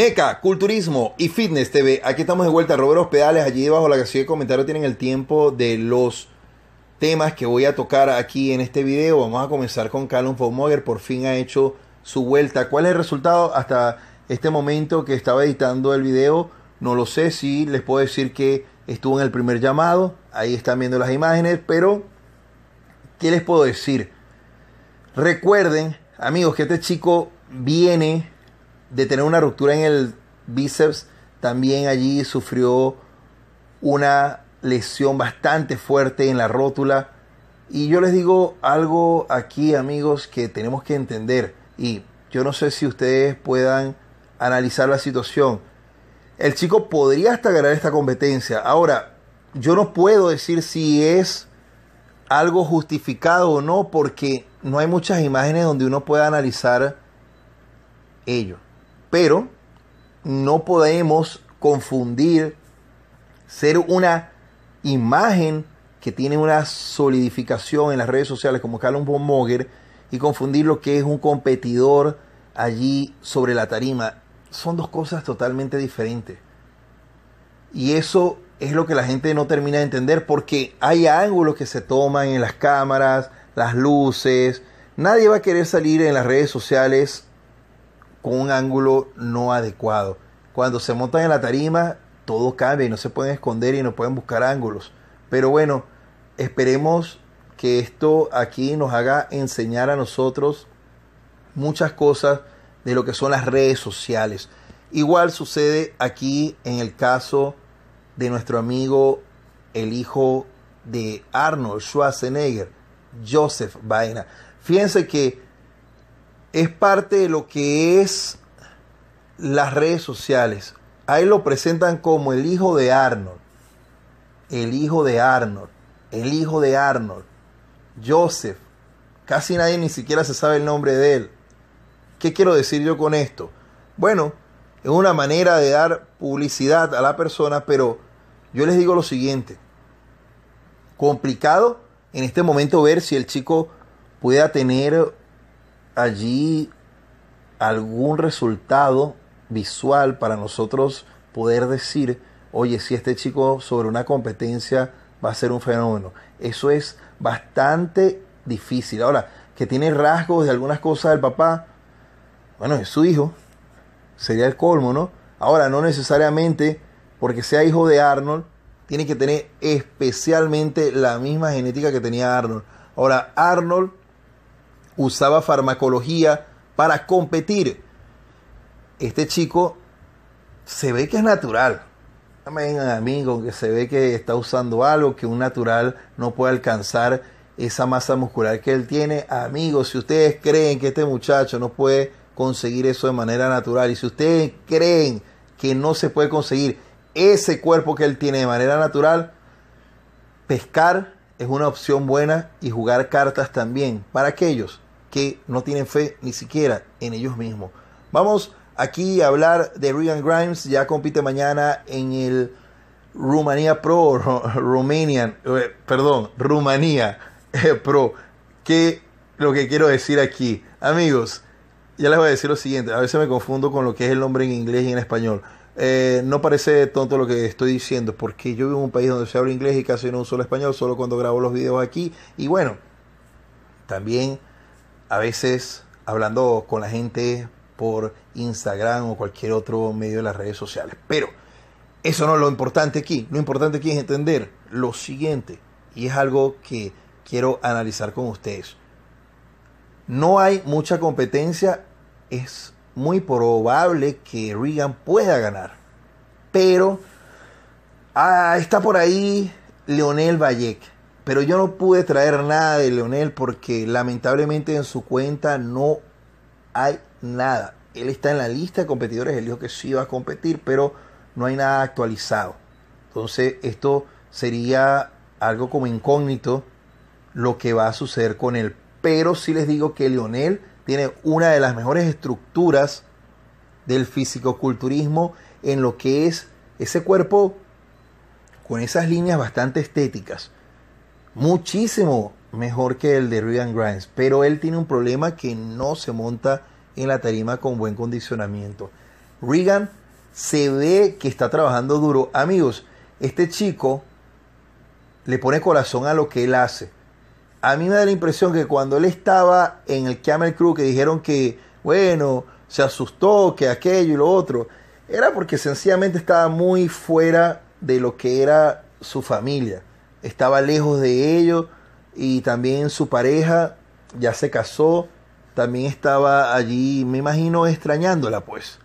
Meca, Culturismo y Fitness TV. Aquí estamos de vuelta. Robert Pedales, allí debajo de la casilla de comentarios tienen el tiempo de los temas que voy a tocar aquí en este video. Vamos a comenzar con Callum Faumoger. Por fin ha hecho su vuelta. ¿Cuál es el resultado hasta este momento que estaba editando el video? No lo sé. Si les puedo decir que estuvo en el primer llamado. Ahí están viendo las imágenes. Pero, ¿qué les puedo decir? Recuerden, amigos, que este chico viene de tener una ruptura en el bíceps, también allí sufrió una lesión bastante fuerte en la rótula. Y yo les digo algo aquí, amigos, que tenemos que entender. Y yo no sé si ustedes puedan analizar la situación. El chico podría hasta ganar esta competencia. Ahora, yo no puedo decir si es algo justificado o no, porque no hay muchas imágenes donde uno pueda analizar ello. Pero no podemos confundir ser una imagen que tiene una solidificación en las redes sociales como Carlos von Moger y confundir lo que es un competidor allí sobre la tarima. Son dos cosas totalmente diferentes. Y eso es lo que la gente no termina de entender porque hay ángulos que se toman en las cámaras, las luces. Nadie va a querer salir en las redes sociales con un ángulo no adecuado. Cuando se montan en la tarima, todo cambia y no se pueden esconder y no pueden buscar ángulos. Pero bueno, esperemos que esto aquí nos haga enseñar a nosotros muchas cosas de lo que son las redes sociales. Igual sucede aquí en el caso de nuestro amigo, el hijo de Arnold Schwarzenegger, Joseph Vaina. Fíjense que es parte de lo que es las redes sociales. Ahí lo presentan como el hijo de Arnold. El hijo de Arnold. El hijo de Arnold. Joseph. Casi nadie ni siquiera se sabe el nombre de él. ¿Qué quiero decir yo con esto? Bueno, es una manera de dar publicidad a la persona, pero yo les digo lo siguiente. Complicado en este momento ver si el chico pueda tener allí algún resultado visual para nosotros poder decir, oye, si este chico sobre una competencia va a ser un fenómeno. Eso es bastante difícil. Ahora, que tiene rasgos de algunas cosas del papá, bueno, es su hijo, sería el colmo, ¿no? Ahora, no necesariamente porque sea hijo de Arnold, tiene que tener especialmente la misma genética que tenía Arnold. Ahora, Arnold usaba farmacología para competir. Este chico se ve que es natural. Vengan amigos, que se ve que está usando algo que un natural no puede alcanzar esa masa muscular que él tiene. Amigos, si ustedes creen que este muchacho no puede conseguir eso de manera natural y si ustedes creen que no se puede conseguir ese cuerpo que él tiene de manera natural, pescar es una opción buena y jugar cartas también para aquellos que no tienen fe ni siquiera en ellos mismos. Vamos aquí a hablar de Regan Grimes, ya compite mañana en el Rumanía Pro, Romanian, eh, perdón, Rumanía eh, Pro. Que lo que quiero decir aquí, amigos, ya les voy a decir lo siguiente, a veces me confundo con lo que es el nombre en inglés y en español. Eh, no parece tonto lo que estoy diciendo, porque yo vivo en un país donde se habla inglés y casi no uso el español, solo cuando grabo los videos aquí. Y bueno, también a veces hablando con la gente por Instagram o cualquier otro medio de las redes sociales. Pero eso no es lo importante aquí. Lo importante aquí es entender lo siguiente, y es algo que quiero analizar con ustedes. No hay mucha competencia, es muy probable que Reagan pueda ganar. Pero ah, está por ahí Leonel Vallec. Pero yo no pude traer nada de Leonel porque lamentablemente en su cuenta no hay nada. Él está en la lista de competidores, él dijo que sí iba a competir, pero no hay nada actualizado. Entonces esto sería algo como incógnito lo que va a suceder con él. Pero sí les digo que Leonel tiene una de las mejores estructuras del fisicoculturismo en lo que es ese cuerpo con esas líneas bastante estéticas. Muchísimo mejor que el de Regan Grimes, pero él tiene un problema que no se monta en la tarima con buen condicionamiento. Regan se ve que está trabajando duro. Amigos, este chico le pone corazón a lo que él hace a mí me da la impresión que cuando él estaba en el Camel Crew, que dijeron que, bueno, se asustó, que aquello y lo otro, era porque sencillamente estaba muy fuera de lo que era su familia. Estaba lejos de ellos y también su pareja ya se casó, también estaba allí, me imagino, extrañándola pues.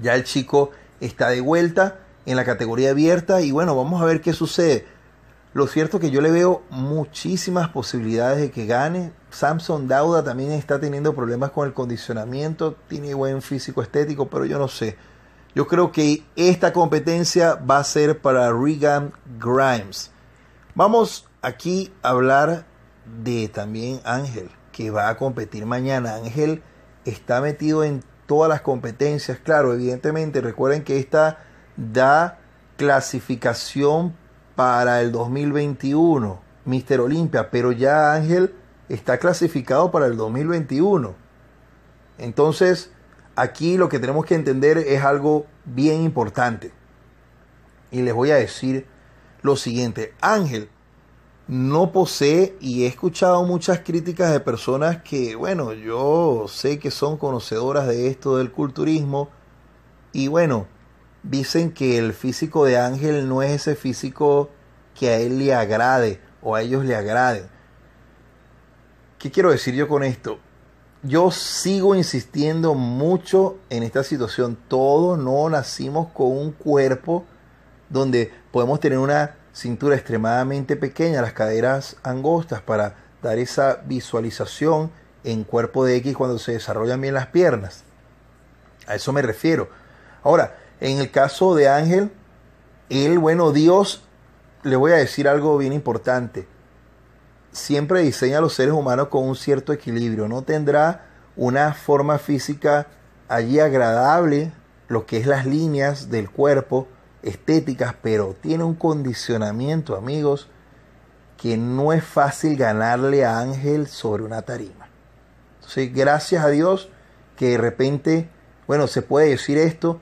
Ya el chico está de vuelta en la categoría abierta y bueno, vamos a ver qué sucede. Lo cierto es que yo le veo muchísimas posibilidades de que gane. Samson Dauda también está teniendo problemas con el condicionamiento, tiene buen físico estético, pero yo no sé. Yo creo que esta competencia va a ser para Regan Grimes. Vamos aquí a hablar de también Ángel, que va a competir mañana. Ángel está metido en todas las competencias, claro, evidentemente. Recuerden que esta da clasificación para el 2021, Mister Olimpia, pero ya Ángel está clasificado para el 2021. Entonces, aquí lo que tenemos que entender es algo bien importante. Y les voy a decir lo siguiente, Ángel no posee y he escuchado muchas críticas de personas que, bueno, yo sé que son conocedoras de esto del culturismo y bueno, dicen que el físico de Ángel no es ese físico que a él le agrade o a ellos le agrade. ¿Qué quiero decir yo con esto? Yo sigo insistiendo mucho en esta situación. Todos no nacimos con un cuerpo donde podemos tener una cintura extremadamente pequeña, las caderas angostas para dar esa visualización en cuerpo de X cuando se desarrollan bien las piernas. A eso me refiero. Ahora, en el caso de Ángel, él, bueno, Dios, le voy a decir algo bien importante. Siempre diseña a los seres humanos con un cierto equilibrio. No tendrá una forma física allí agradable, lo que es las líneas del cuerpo, estéticas, pero tiene un condicionamiento, amigos, que no es fácil ganarle a Ángel sobre una tarima. Entonces, gracias a Dios que de repente, bueno, se puede decir esto,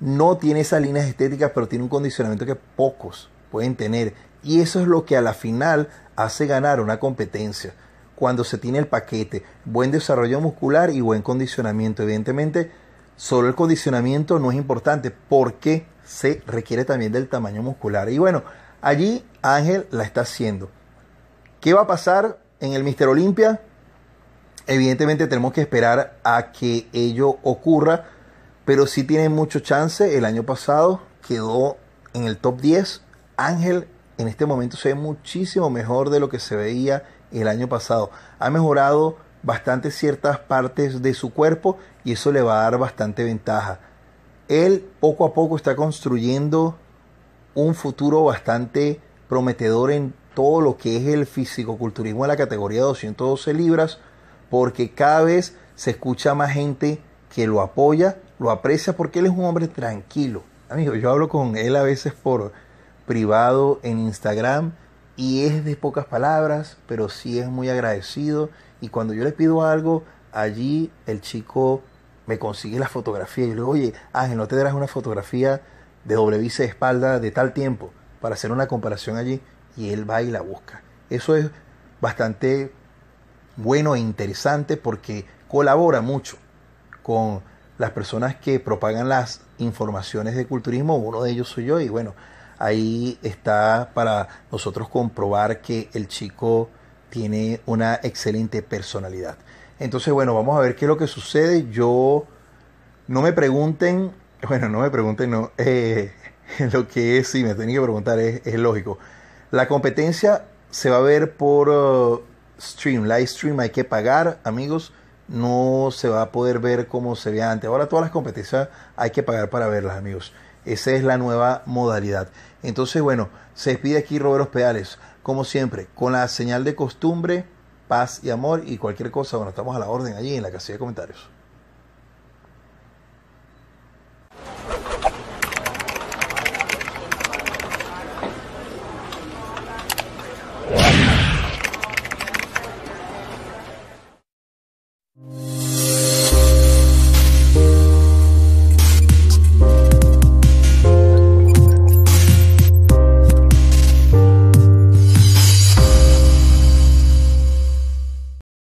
no tiene esas líneas estéticas, pero tiene un condicionamiento que pocos pueden tener. Y eso es lo que a la final hace ganar una competencia. Cuando se tiene el paquete, buen desarrollo muscular y buen condicionamiento. Evidentemente, solo el condicionamiento no es importante porque se requiere también del tamaño muscular. Y bueno, allí Ángel la está haciendo. ¿Qué va a pasar en el Mister Olimpia? Evidentemente tenemos que esperar a que ello ocurra pero sí tiene mucho chance. El año pasado quedó en el top 10. Ángel en este momento se ve muchísimo mejor de lo que se veía el año pasado. Ha mejorado bastante ciertas partes de su cuerpo y eso le va a dar bastante ventaja. Él poco a poco está construyendo un futuro bastante prometedor en todo lo que es el fisicoculturismo en la categoría 212 libras, porque cada vez se escucha más gente que lo apoya lo aprecia porque él es un hombre tranquilo. Amigo, yo hablo con él a veces por privado en Instagram y es de pocas palabras, pero sí es muy agradecido. Y cuando yo le pido algo, allí el chico me consigue la fotografía. Y le digo, oye, Ángel, ¿no te darás una fotografía de doble vice de espalda de tal tiempo? Para hacer una comparación allí. Y él va y la busca. Eso es bastante bueno e interesante porque colabora mucho con las personas que propagan las informaciones de culturismo, uno de ellos soy yo y bueno, ahí está para nosotros comprobar que el chico tiene una excelente personalidad. Entonces, bueno, vamos a ver qué es lo que sucede. Yo, no me pregunten, bueno, no me pregunten, no, eh, lo que sí me tienen que preguntar, es, lógico. La competencia se va a ver por uh, stream, live stream, hay que pagar, amigos no se va a poder ver como se veía antes. Ahora todas las competencias hay que pagar para verlas, amigos. Esa es la nueva modalidad. Entonces, bueno, se despide aquí Roberto Pedales. como siempre, con la señal de costumbre, paz y amor y cualquier cosa. Bueno, estamos a la orden allí en la casilla de comentarios.